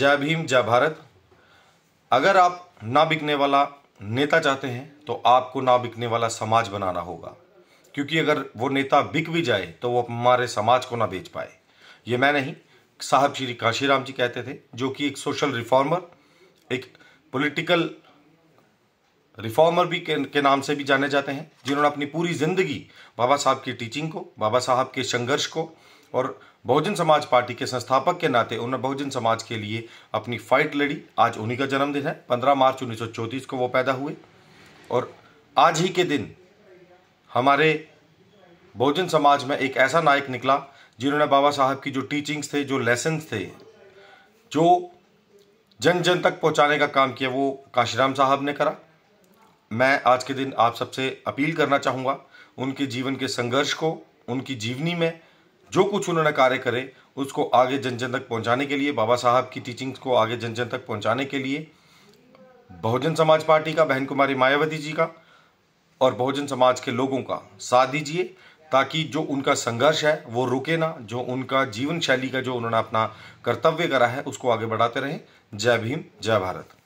जय भीम जय भारत अगर आप ना बिकने वाला नेता चाहते हैं तो आपको ना बिकने वाला समाज बनाना होगा क्योंकि अगर वो नेता बिक भी जाए तो वो हमारे समाज को ना बेच पाए ये मैं नहीं साहब श्री काशीराम जी कहते थे जो कि एक सोशल रिफॉर्मर एक पॉलिटिकल रिफॉर्मर भी के, के नाम से भी जाने जाते हैं जिन्होंने अपनी पूरी ज़िंदगी बाबा साहब की टीचिंग को बाबा साहब के संघर्ष को और बहुजन समाज पार्टी के संस्थापक के नाते उन्होंने बहुजन समाज के लिए अपनी फाइट लड़ी आज उन्हीं का जन्मदिन है 15 मार्च उन्नीस को वो पैदा हुए और आज ही के दिन हमारे बहुजन समाज में एक ऐसा नायक निकला जिन्होंने बाबा साहब की जो टीचिंग्स थे जो लेसन्स थे जो जन जन तक पहुंचाने का काम किया वो काशीराम साहब ने करा मैं आज के दिन आप सबसे अपील करना चाहूँगा उनके जीवन के संघर्ष को उनकी जीवनी में जो कुछ उन्होंने कार्य करे उसको आगे जन जन तक पहुंचाने के लिए बाबा साहब की टीचिंग्स को आगे जन जन तक पहुंचाने के लिए बहुजन समाज पार्टी का बहन कुमारी मायावती जी का और बहुजन समाज के लोगों का साथ दीजिए ताकि जो उनका संघर्ष है वो रुके ना जो उनका जीवन शैली का जो उन्होंने अपना कर्तव्य करा है उसको आगे बढ़ाते रहें जय भीम जय भारत